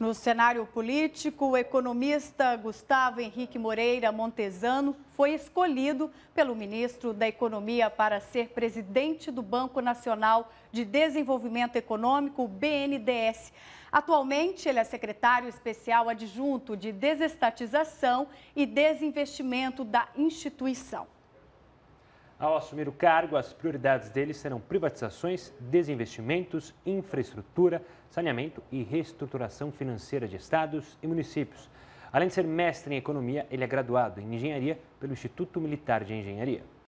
No cenário político, o economista Gustavo Henrique Moreira Montesano foi escolhido pelo ministro da Economia para ser presidente do Banco Nacional de Desenvolvimento Econômico, BNDES. Atualmente, ele é secretário especial adjunto de desestatização e desinvestimento da instituição. Ao assumir o cargo, as prioridades dele serão privatizações, desinvestimentos, infraestrutura, saneamento e reestruturação financeira de estados e municípios. Além de ser mestre em economia, ele é graduado em engenharia pelo Instituto Militar de Engenharia.